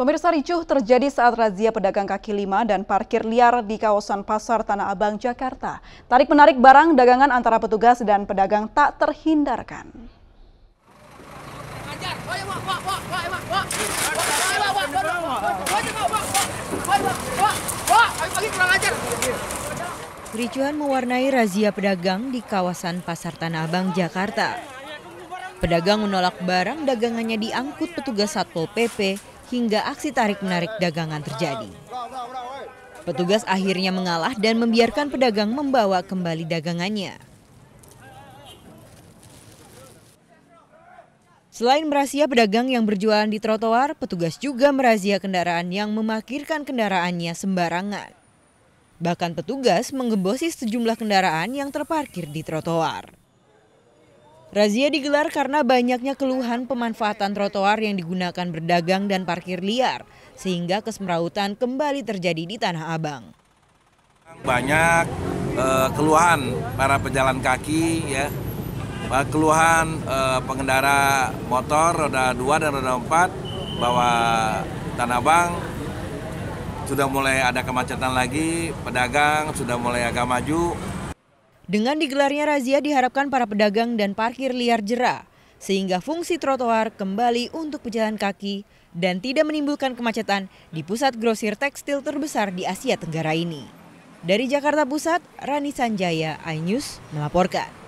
Pemirsa ricuh terjadi saat razia pedagang kaki lima dan parkir liar di kawasan Pasar Tanah Abang, Jakarta. Tarik-menarik barang dagangan antara petugas dan pedagang tak terhindarkan. Kericuhan mewarnai razia pedagang di kawasan Pasar Tanah Abang, Jakarta. Pedagang menolak barang dagangannya diangkut petugas Satpol PP hingga aksi tarik-menarik dagangan terjadi. Petugas akhirnya mengalah dan membiarkan pedagang membawa kembali dagangannya. Selain merazia pedagang yang berjualan di trotoar, petugas juga merazia kendaraan yang memarkirkan kendaraannya sembarangan. Bahkan petugas menggembosi sejumlah kendaraan yang terparkir di trotoar. Razia digelar karena banyaknya keluhan pemanfaatan trotoar yang digunakan berdagang dan parkir liar, sehingga kesemrautan kembali terjadi di Tanah Abang. Banyak eh, keluhan para pejalan kaki, ya, keluhan eh, pengendara motor roda 2 dan roda 4 bahwa Tanah Abang sudah mulai ada kemacetan lagi, pedagang sudah mulai agak maju, dengan digelarnya razia diharapkan para pedagang dan parkir liar jera, sehingga fungsi trotoar kembali untuk pejalan kaki dan tidak menimbulkan kemacetan di pusat grosir tekstil terbesar di Asia Tenggara ini. Dari Jakarta Pusat, Rani Sanjaya, iNews melaporkan.